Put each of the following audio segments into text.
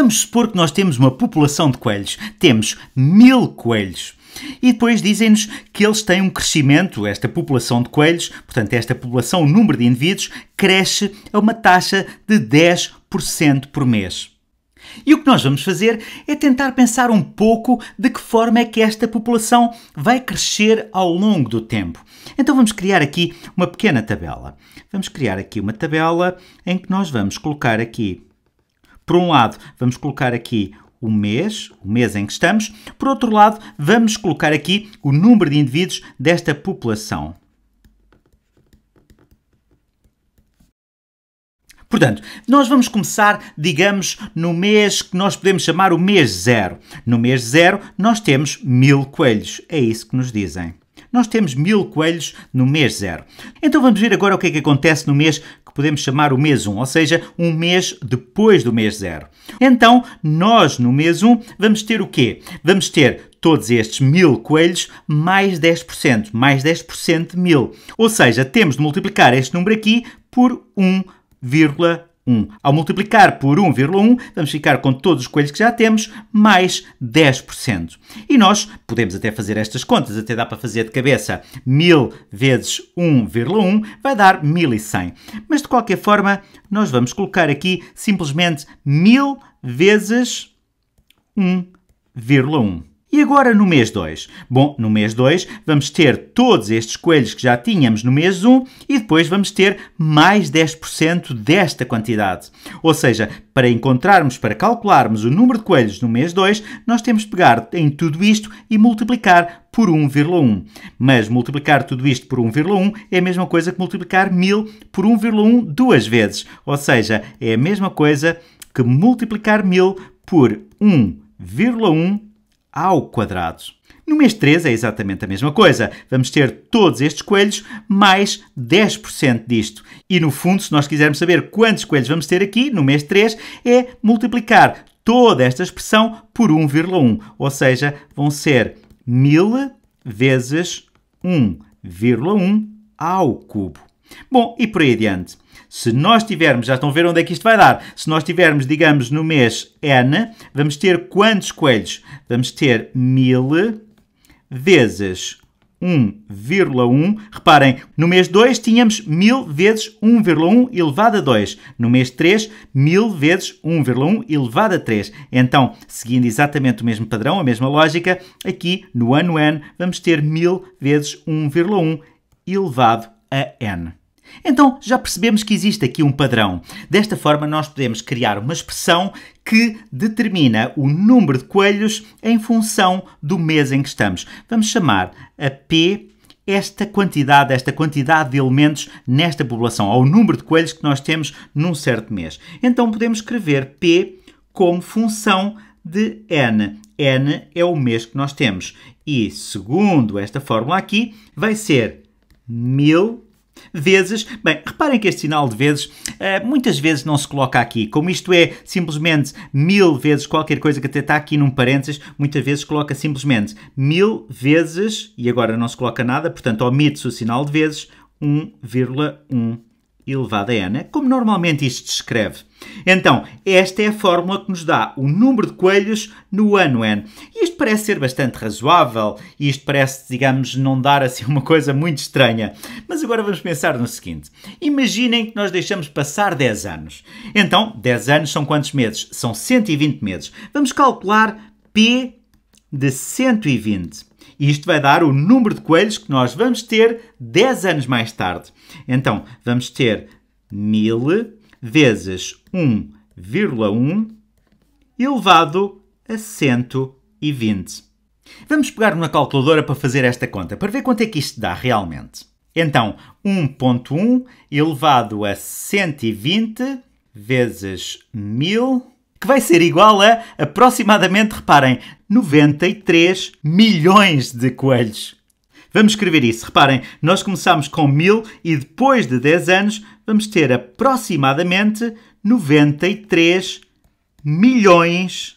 Vamos supor que nós temos uma população de coelhos. Temos mil coelhos. E depois dizem-nos que eles têm um crescimento, esta população de coelhos, portanto, esta população, o número de indivíduos, cresce a uma taxa de 10% por mês. E o que nós vamos fazer é tentar pensar um pouco de que forma é que esta população vai crescer ao longo do tempo. Então vamos criar aqui uma pequena tabela. Vamos criar aqui uma tabela em que nós vamos colocar aqui por um lado, vamos colocar aqui o mês, o mês em que estamos. Por outro lado, vamos colocar aqui o número de indivíduos desta população. Portanto, nós vamos começar, digamos, no mês que nós podemos chamar o mês zero. No mês zero, nós temos mil coelhos. É isso que nos dizem nós temos mil coelhos no mês zero. Então vamos ver agora o que é que acontece no mês que podemos chamar o mês 1, um, ou seja, um mês depois do mês zero. Então, nós no mês 1 um, vamos ter o quê? Vamos ter todos estes mil coelhos mais 10%, mais 10% de mil. Ou seja, temos de multiplicar este número aqui por 1,5. 1. Ao multiplicar por 1,1, vamos ficar com todos os coelhos que já temos, mais 10%. E nós podemos até fazer estas contas, até dá para fazer de cabeça 1000 vezes 1,1 vai dar 1100. Mas de qualquer forma, nós vamos colocar aqui simplesmente 1000 vezes 1,1. E agora no mês 2? Bom, no mês 2 vamos ter todos estes coelhos que já tínhamos no mês 1 um, e depois vamos ter mais 10% desta quantidade. Ou seja, para encontrarmos, para calcularmos o número de coelhos no mês 2, nós temos de pegar em tudo isto e multiplicar por 1,1. Mas multiplicar tudo isto por 1,1 é a mesma coisa que multiplicar 1000 por 1,1 duas vezes. Ou seja, é a mesma coisa que multiplicar 1000 por 1,1 ao quadrado. No mês 3 é exatamente a mesma coisa. Vamos ter todos estes coelhos mais 10% disto. E no fundo, se nós quisermos saber quantos coelhos vamos ter aqui no mês 3, é multiplicar toda esta expressão por 1,1. Ou seja, vão ser 1000 vezes 1,1 ao cubo. Bom, e por aí adiante. Se nós tivermos, já estão a ver onde é que isto vai dar, se nós tivermos, digamos, no mês N, vamos ter quantos coelhos? Vamos ter 1000 vezes 1,1. Reparem, no mês 2 tínhamos 1000 vezes 1,1 elevado a 2. No mês 3, 1000 vezes 1,1 elevado a 3. Então, seguindo exatamente o mesmo padrão, a mesma lógica, aqui no ano N vamos ter 1000 vezes 1,1 elevado a a n. Então já percebemos que existe aqui um padrão. Desta forma, nós podemos criar uma expressão que determina o número de coelhos em função do mês em que estamos. Vamos chamar a P esta quantidade, esta quantidade de elementos nesta população, ao número de coelhos que nós temos num certo mês. Então podemos escrever P como função de N. N é o mês que nós temos. E segundo esta fórmula aqui, vai ser mil vezes. Bem, reparem que este sinal de vezes eh, muitas vezes não se coloca aqui. Como isto é simplesmente mil vezes qualquer coisa que até está aqui num parênteses, muitas vezes coloca simplesmente mil vezes, e agora não se coloca nada, portanto omite-se o sinal de vezes, 1,1 elevado é a n, como normalmente isto se escreve. Então, esta é a fórmula que nos dá o número de coelhos no ano n. Isto parece ser bastante razoável, isto parece, digamos, não dar assim uma coisa muito estranha. Mas agora vamos pensar no seguinte. Imaginem que nós deixamos passar 10 anos. Então, 10 anos são quantos meses? São 120 meses. Vamos calcular P de 120. isto vai dar o número de coelhos que nós vamos ter 10 anos mais tarde. Então, vamos ter 1000 vezes 1,1 elevado a 120. Vamos pegar uma calculadora para fazer esta conta, para ver quanto é que isto dá realmente. Então, 1.1 elevado a 120 vezes 1000 que vai ser igual a aproximadamente, reparem, 93 milhões de coelhos. Vamos escrever isso. Reparem, nós começamos com 1000 e depois de 10 anos vamos ter aproximadamente 93 milhões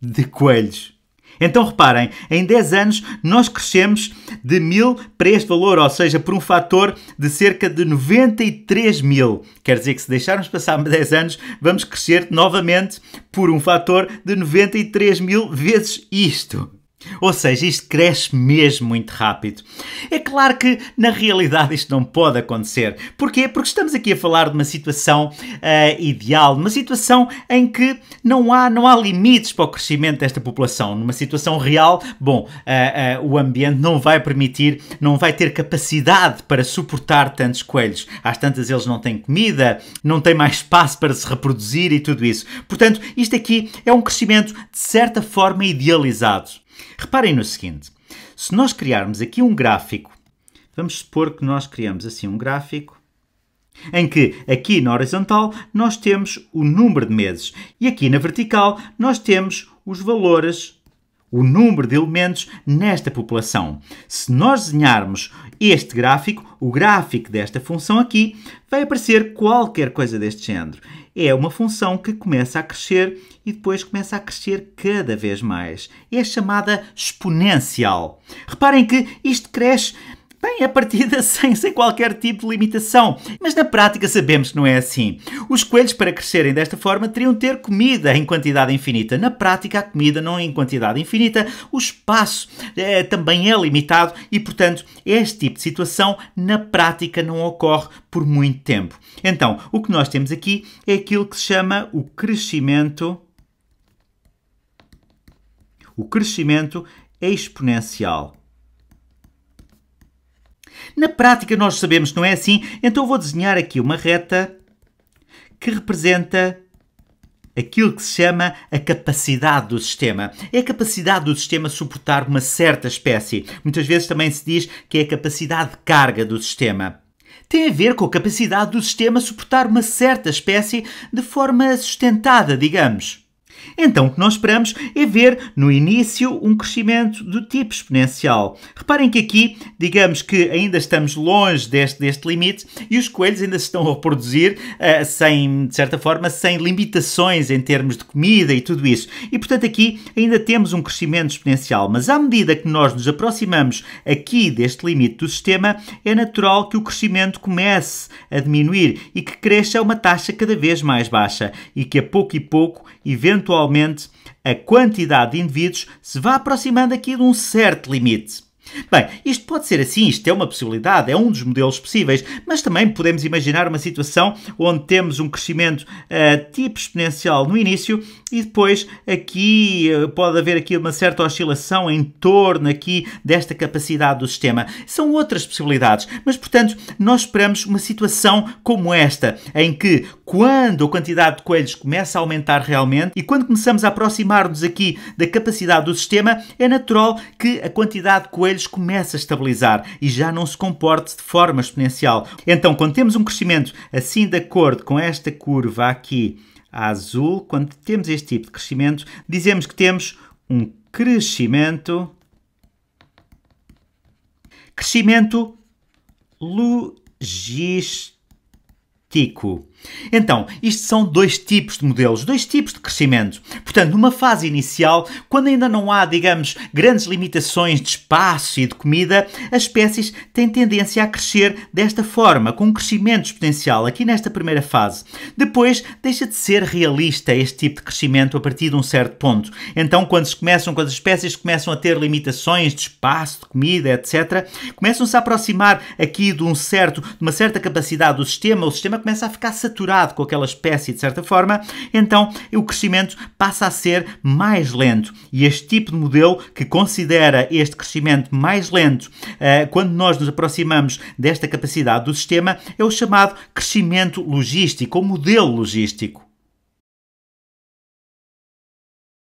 de coelhos. Então reparem, em 10 anos nós crescemos de 1000 para este valor, ou seja, por um fator de cerca de 93 mil. Quer dizer que se deixarmos passar 10 anos, vamos crescer novamente por um fator de 93 mil vezes isto. Ou seja, isto cresce mesmo muito rápido. É claro que na realidade isto não pode acontecer. Porquê? Porque estamos aqui a falar de uma situação uh, ideal, uma situação em que não há, não há limites para o crescimento desta população. Numa situação real, bom, uh, uh, o ambiente não vai permitir, não vai ter capacidade para suportar tantos coelhos. Às tantas eles não têm comida, não têm mais espaço para se reproduzir e tudo isso. Portanto, isto aqui é um crescimento de certa forma idealizado. Reparem no seguinte: se nós criarmos aqui um gráfico, vamos supor que nós criamos assim um gráfico em que aqui na horizontal nós temos o número de meses e aqui na vertical nós temos os valores o número de elementos nesta população. Se nós desenharmos este gráfico, o gráfico desta função aqui, vai aparecer qualquer coisa deste género é uma função que começa a crescer e depois começa a crescer cada vez mais. É chamada exponencial. Reparem que isto cresce bem, a partida sem, sem qualquer tipo de limitação. Mas na prática sabemos que não é assim. Os coelhos, para crescerem desta forma, teriam de ter comida em quantidade infinita. Na prática, a comida não é em quantidade infinita, o espaço é, também é limitado e, portanto, este tipo de situação na prática não ocorre por muito tempo. Então, o que nós temos aqui é aquilo que se chama o crescimento. O crescimento exponencial. Na prática, nós sabemos que não é assim, então vou desenhar aqui uma reta que representa aquilo que se chama a capacidade do sistema. É a capacidade do sistema suportar uma certa espécie. Muitas vezes também se diz que é a capacidade de carga do sistema. Tem a ver com a capacidade do sistema suportar uma certa espécie de forma sustentada, digamos. Então o que nós esperamos é ver no início um crescimento do tipo exponencial. Reparem que aqui, digamos que ainda estamos longe deste, deste limite e os coelhos ainda se estão a reproduzir uh, sem, de certa forma, sem limitações em termos de comida e tudo isso. E portanto aqui ainda temos um crescimento exponencial, mas à medida que nós nos aproximamos aqui deste limite do sistema, é natural que o crescimento comece a diminuir e que cresça a uma taxa cada vez mais baixa e que a pouco e pouco, eventualmente, Atualmente, a quantidade de indivíduos se vá aproximando aqui de um certo limite. Bem, isto pode ser assim, isto é uma possibilidade, é um dos modelos possíveis, mas também podemos imaginar uma situação onde temos um crescimento uh, tipo exponencial no início e depois aqui eh, pode haver aqui uma certa oscilação em torno aqui desta capacidade do sistema. São outras possibilidades, mas portanto nós esperamos uma situação como esta, em que quando a quantidade de coelhos começa a aumentar realmente e quando começamos a aproximar-nos aqui da capacidade do sistema, é natural que a quantidade de coelhos começa a estabilizar e já não se comporte de forma exponencial. Então, quando temos um crescimento assim de acordo com esta curva aqui azul, quando temos este tipo de crescimento, dizemos que temos um crescimento crescimento logístico. Então, isto são dois tipos de modelos, dois tipos de crescimento. Portanto, numa fase inicial, quando ainda não há, digamos, grandes limitações de espaço e de comida, as espécies têm tendência a crescer desta forma, com um crescimento exponencial, aqui nesta primeira fase. Depois, deixa de ser realista este tipo de crescimento a partir de um certo ponto. Então, quando se começam, quando as espécies começam a ter limitações de espaço, de comida, etc., começam-se a aproximar aqui de um certo, de uma certa capacidade do sistema, o sistema começa a ficar saturado saturado com aquela espécie de certa forma, então o crescimento passa a ser mais lento. E este tipo de modelo que considera este crescimento mais lento eh, quando nós nos aproximamos desta capacidade do sistema é o chamado crescimento logístico ou modelo logístico.